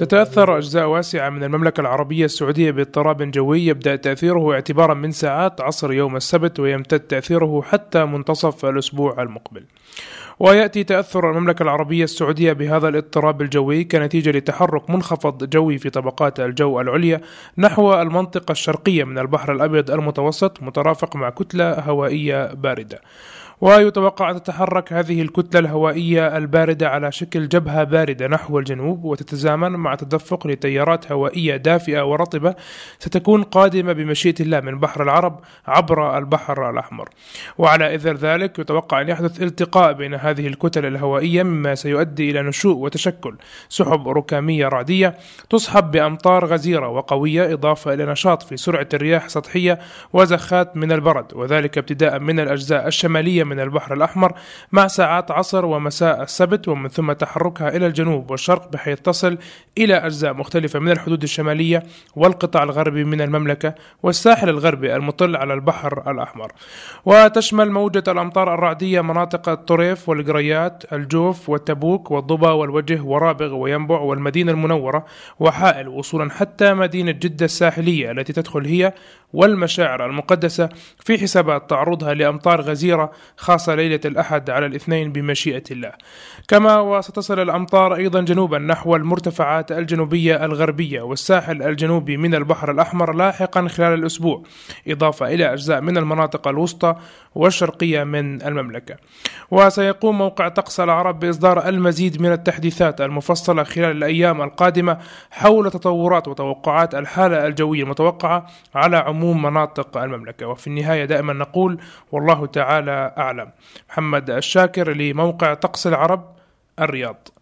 تتأثر أجزاء واسعة من المملكة العربية السعودية باضطراب جوي يبدأ تأثيره اعتبارا من ساعات عصر يوم السبت ويمتد تأثيره حتى منتصف الأسبوع المقبل ويأتي تأثر المملكة العربية السعودية بهذا الاضطراب الجوي كنتيجة لتحرك منخفض جوي في طبقات الجو العليا نحو المنطقة الشرقية من البحر الأبيض المتوسط مترافق مع كتلة هوائية باردة ويتوقع أن تتحرك هذه الكتلة الهوائية الباردة على شكل جبهة باردة نحو الجنوب وتتزامن مع تدفق لتيارات هوائية دافئة ورطبة ستكون قادمة بمشيئة الله من بحر العرب عبر البحر الأحمر وعلى إثر ذلك يتوقع أن يحدث التقاء بين هذه الكتل الهوائية مما سيؤدي إلى نشوء وتشكل سحب ركامية رعدية تصحب بأمطار غزيرة وقوية إضافة إلى نشاط في سرعة الرياح السطحية وزخات من البرد وذلك ابتداء من الأجزاء الشمالية من البحر الأحمر مع ساعات عصر ومساء السبت ومن ثم تحركها إلى الجنوب والشرق بحيث تصل إلى أجزاء مختلفة من الحدود الشمالية والقطاع الغربي من المملكة والساحل الغربي المطل على البحر الأحمر وتشمل موجة الأمطار الرعدية مناطق الطريف والقريات الجوف والتبوك والضبا والوجه ورابغ وينبع والمدينة المنورة وحائل وصولا حتى مدينة جدة الساحلية التي تدخل هي والمشاعر المقدسة في حسابات تعرضها لأمطار غزيرة خاصة ليلة الأحد على الاثنين بمشيئة الله كما وستصل الأمطار أيضا جنوبا نحو المرتفعات الجنوبية الغربية والساحل الجنوبي من البحر الأحمر لاحقا خلال الأسبوع إضافة إلى أجزاء من المناطق الوسطى والشرقية من المملكة وسيقوم موقع طقس العرب بإصدار المزيد من التحديثات المفصلة خلال الأيام القادمة حول تطورات وتوقعات الحالة الجوية المتوقعة على عموم عموم مناطق المملكة وفي النهاية دائما نقول والله تعالى أعلم محمد الشاكر لموقع طقس العرب الرياض